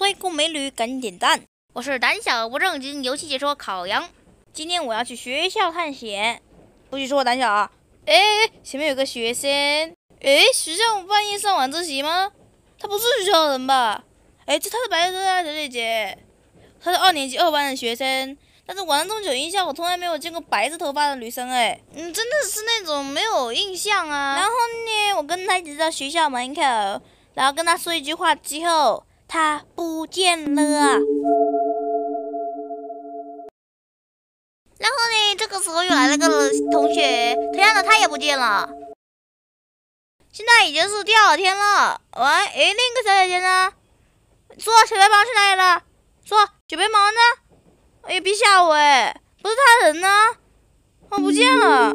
帅哥美女，赶紧点赞！我是胆小不正经游戏解说烤羊。今天我要去学校探险，不许说我胆小啊！哎，前面有个学生，哎，学校半夜上晚自习吗？他不是学校的人吧？哎，这他是白哥啊，小姐姐，他是二年级二班的学生，但是玩了这么久，印象我从来没有见过白着头发的女生，哎，嗯，真的是那种没有印象啊。然后呢，我跟她一直在学校门口，然后跟她说一句话之后。他不见了。然后呢？这个时候又来了个同学，同样的他也不见了。现在已经是第二天了。喂，诶，另一个小姐姐呢？说小白猫去哪里了？说小白猫呢？哎，别吓我！哎，不是他人呢？哦，不见了。